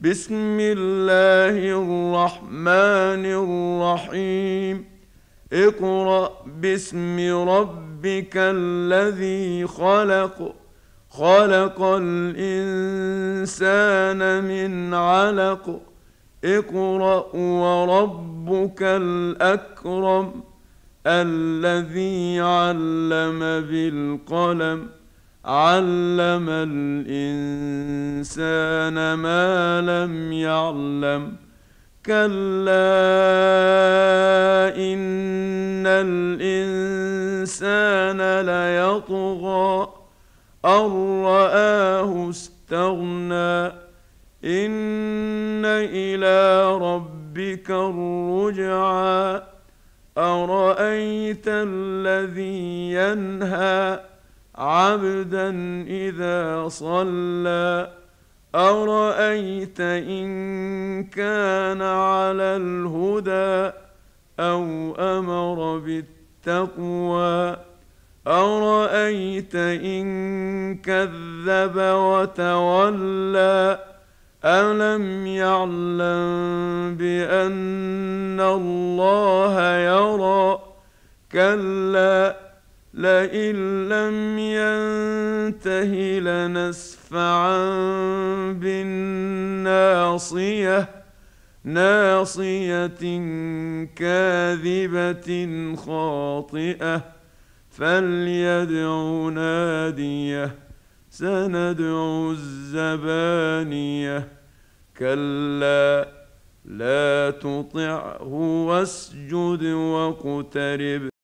بسم الله الرحمن الرحيم اقرا باسم ربك الذي خلق خلق الانسان من علق اقرا وربك الاكرم الذي علم بالقلم علم الانسان الانسان ما لم يعلم كلا ان الانسان ليطغى ان راه استغنى ان الى ربك الرجعى ارايت الذي ينهى عبدا اذا صلى ارايت ان كان على الهدى او امر بالتقوى ارايت ان كذب وتولى الم يعلم بان الله يرى كلا لئن لم ينته لنسف فعن بِالنَّاصِيَةِ نَاصِيَةٍ كَاذِبَةٍ خَاطِئَةٍ فَلْيَدْعُ نَادِيَهُ سَنَدْعُ الزَّبَانِيَةَ كَلَّا لَا تُطِعْهُ وَاسْجُدْ وَاقْتَرِبْ